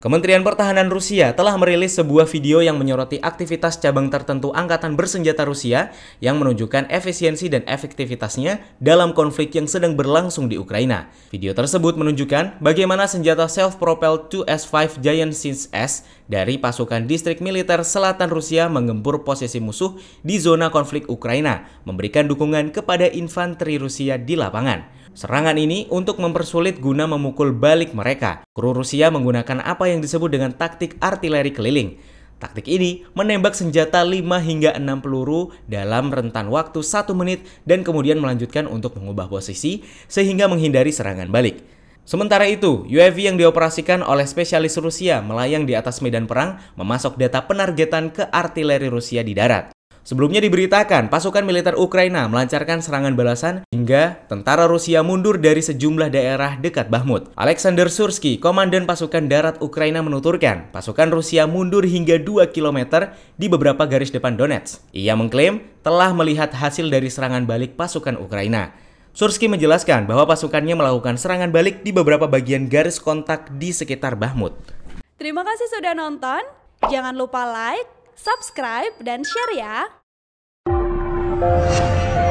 Kementerian Pertahanan Rusia telah merilis sebuah video yang menyoroti aktivitas cabang tertentu angkatan bersenjata Rusia yang menunjukkan efisiensi dan efektivitasnya dalam konflik yang sedang berlangsung di Ukraina. Video tersebut menunjukkan bagaimana senjata self-propelled 2S5 Giant Sins S dari pasukan distrik militer selatan Rusia menggempur posisi musuh di zona konflik Ukraina, memberikan dukungan kepada infanteri Rusia di lapangan. Serangan ini untuk mempersulit guna memukul balik mereka. Kru Rusia menggunakan apa yang disebut dengan taktik artileri keliling. Taktik ini menembak senjata 5 hingga 6 peluru dalam rentan waktu satu menit dan kemudian melanjutkan untuk mengubah posisi sehingga menghindari serangan balik. Sementara itu, UAV yang dioperasikan oleh spesialis Rusia melayang di atas medan perang memasok data penargetan ke artileri Rusia di darat. Sebelumnya diberitakan, pasukan militer Ukraina melancarkan serangan balasan hingga tentara Rusia mundur dari sejumlah daerah dekat Bahmut. Alexander Sursky, komandan pasukan darat Ukraina menuturkan, pasukan Rusia mundur hingga 2 km di beberapa garis depan Donetsk. Ia mengklaim telah melihat hasil dari serangan balik pasukan Ukraina. Sursky menjelaskan bahwa pasukannya melakukan serangan balik di beberapa bagian garis kontak di sekitar Bahmut. Terima kasih sudah nonton. Jangan lupa like, subscribe, dan share ya. Thank you.